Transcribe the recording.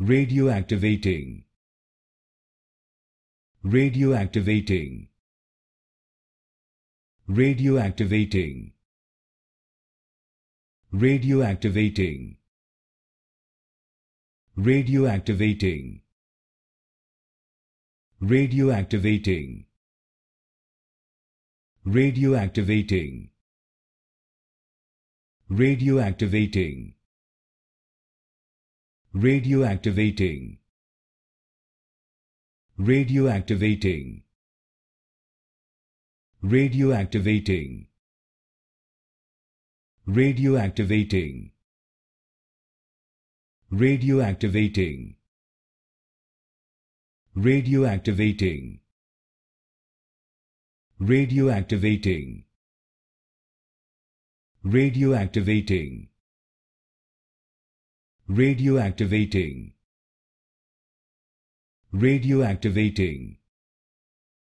radioactivating radioactivating radioactivating radioactivating radioactivating radioactivating radioactivating radioactivating radioactivating radioactivating radioactivating radioactivating radioactivating radioactivating radioactivating radioactivating radioactivating